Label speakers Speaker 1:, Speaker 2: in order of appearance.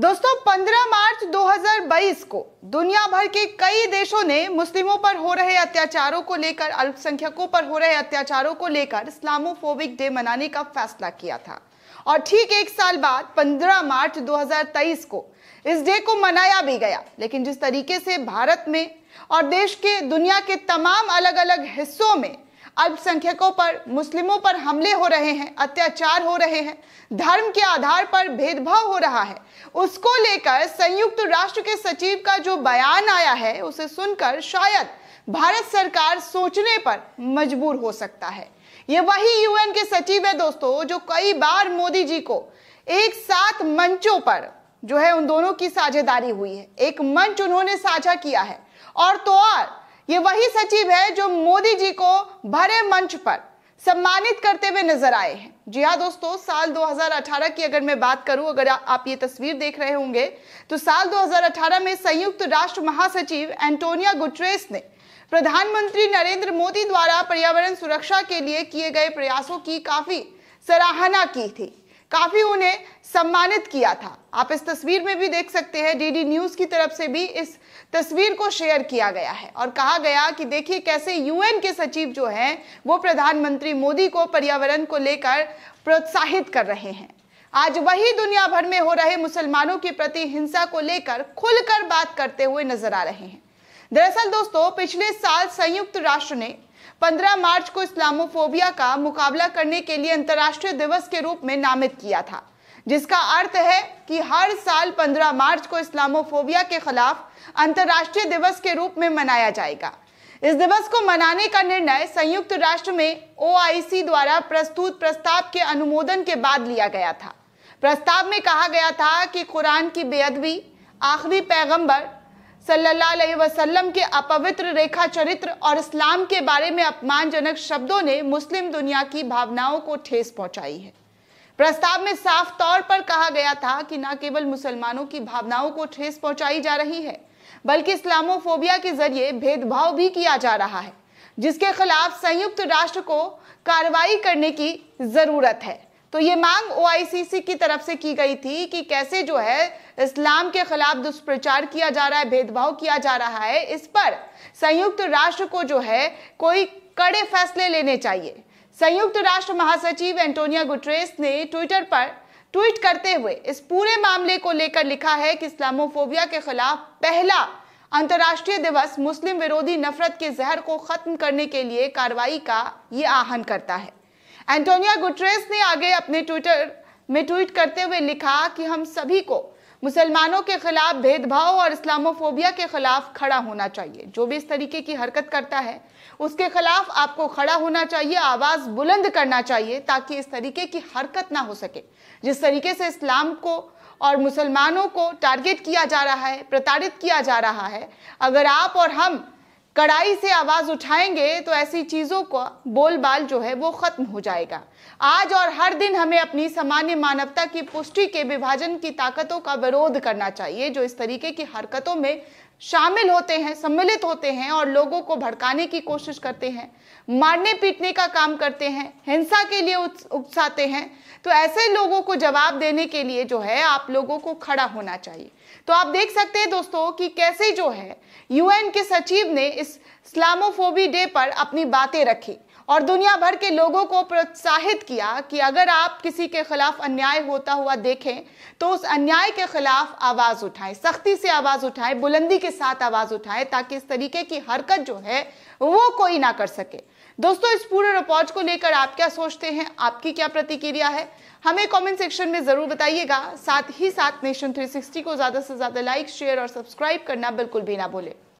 Speaker 1: दोस्तों 15 मार्च 2022 को दुनिया भर के कई देशों ने मुस्लिमों पर हो रहे अत्याचारों को लेकर अल्पसंख्यकों पर हो रहे अत्याचारों को लेकर इस्लामोफोबिक डे मनाने का फैसला किया था और ठीक एक साल बाद 15 मार्च 2023 को इस डे को मनाया भी गया लेकिन जिस तरीके से भारत में और देश के दुनिया के तमाम अलग अलग हिस्सों में अल्पसंख्यकों पर मुस्लिमों पर हमले हो रहे हैं अत्याचार हो रहे हैं धर्म के आधार पर भेदभाव हो रहा है उसको लेकर संयुक्त राष्ट्र के सचिव का जो बयान आया है उसे सुनकर शायद भारत सरकार सोचने पर मजबूर हो सकता है ये वही यूएन के सचिव है दोस्तों जो कई बार मोदी जी को एक साथ मंचों पर जो है उन दोनों की साझेदारी हुई है एक मंच उन्होंने साझा किया है और तो और ये वही सचिव है जो मोदी जी को भरे मंच पर सम्मानित करते हुए नजर आए हैं जी हाँ दोस्तों साल 2018 की अगर मैं बात करूं अगर आप ये तस्वीर देख रहे होंगे तो साल 2018 में संयुक्त राष्ट्र महासचिव एंटोनिया गुटरेस ने प्रधानमंत्री नरेंद्र मोदी द्वारा पर्यावरण सुरक्षा के लिए किए गए प्रयासों की काफी सराहना की थी काफ़ी उन्हें सम्मानित किया था आप इस तस्वीर में भी देख सकते हैं डीडी न्यूज़ की तरफ से भी इस तस्वीर को शेयर किया गया है और कहा गया कि देखिए कैसे यूएन के सचिव जो हैं वो प्रधानमंत्री मोदी को पर्यावरण को लेकर प्रोत्साहित कर रहे हैं आज वही दुनिया भर में हो रहे मुसलमानों के प्रति हिंसा को लेकर खुलकर बात करते हुए नजर आ रहे हैं दरअसल दोस्तों पिछले साल संयुक्त राष्ट्र ने 15 मार्च को इस्लामोफोबिया का मुकाबला करने के लिए अंतर्राष्ट्रीय दिवस के रूप में नामित किया था जिसका अर्थ है कि हर साल 15 मार्च को इस्लामोफोबिया के खिलाफ अंतर्राष्ट्रीय दिवस के रूप में मनाया जाएगा इस दिवस को मनाने का निर्णय संयुक्त राष्ट्र में ओ द्वारा प्रस्तुत प्रस्ताव के अनुमोदन के बाद लिया गया था प्रस्ताव में कहा गया था कि कुरान की बेअदबी आखिरी पैगंबर सल्लल्लाहु अलैहि वसल्लम के अपवित्र रेखा चरित्र और इस्लाम के बारे में अपमानजनक शब्दों ने मुस्लिम दुनिया की भावनाओं को ठेस पहुंचाई है प्रस्ताव में साफ तौर पर कहा गया था कि न केवल मुसलमानों की भावनाओं को ठेस पहुंचाई जा रही है बल्कि इस्लामोफोबिया के जरिए भेदभाव भी किया जा रहा है जिसके खिलाफ संयुक्त राष्ट्र को कार्रवाई करने की जरूरत है तो ये मांग ओआईसीसी की तरफ से की गई थी कि कैसे जो है इस्लाम के खिलाफ दुष्प्रचार किया जा रहा है भेदभाव किया जा रहा है इस पर संयुक्त राष्ट्र को जो है कोई कड़े फैसले लेने चाहिए संयुक्त राष्ट्र महासचिव एंटोनिया गुटरेस ने ट्विटर पर ट्वीट करते हुए इस पूरे मामले को लेकर लिखा है कि इस्लामोफोबिया के खिलाफ पहला अंतर्राष्ट्रीय दिवस मुस्लिम विरोधी नफरत के जहर को खत्म करने के लिए कार्रवाई का ये आह्वान करता है एंटोनिया गुटरेस ने आगे अपने ट्विटर में ट्वीट करते हुए लिखा कि हम सभी को मुसलमानों के खिलाफ भेदभाव और इस्लामोफोबिया के खिलाफ खड़ा होना चाहिए जो भी इस तरीके की हरकत करता है उसके खिलाफ आपको खड़ा होना चाहिए आवाज बुलंद करना चाहिए ताकि इस तरीके की हरकत ना हो सके जिस तरीके से इस्लाम को और मुसलमानों को टारगेट किया जा रहा है प्रताड़ित किया जा रहा है अगर आप और हम कड़ाई से आवाज़ उठाएंगे तो ऐसी चीज़ों का बोलबाल जो है वो ख़त्म हो जाएगा आज और हर दिन हमें अपनी सामान्य मानवता की पुष्टि के विभाजन की ताकतों का विरोध करना चाहिए जो इस तरीके की हरकतों में शामिल होते हैं सम्मिलित होते हैं और लोगों को भड़काने की कोशिश करते हैं मारने पीटने का काम करते हैं हिंसा के लिए उकसाते हैं तो ऐसे लोगों को जवाब देने के लिए जो है आप लोगों को खड़ा होना चाहिए तो आप देख सकते हैं दोस्तों कि कैसे जो है यूएन के सचिव ने इस इस्लामोफोबी डे पर अपनी बातें रखी और दुनिया भर के लोगों को प्रोत्साहित किया कि अगर आप किसी के खिलाफ अन्याय होता हुआ देखें तो उस अन्याय के खिलाफ आवाज़ उठाएं सख्ती से आवाज़ उठाएं बुलंदी के साथ आवाज़ उठाएं ताकि इस तरीके की हरकत जो है वो कोई ना कर सके दोस्तों इस पूरे रिपोर्ट को लेकर आप क्या सोचते हैं आपकी क्या प्रतिक्रिया है हमें कमेंट सेक्शन में ज़रूर बताइएगा साथ ही साथ नेशन 360 को ज़्यादा से ज़्यादा लाइक शेयर और सब्सक्राइब करना बिल्कुल भी ना भूलें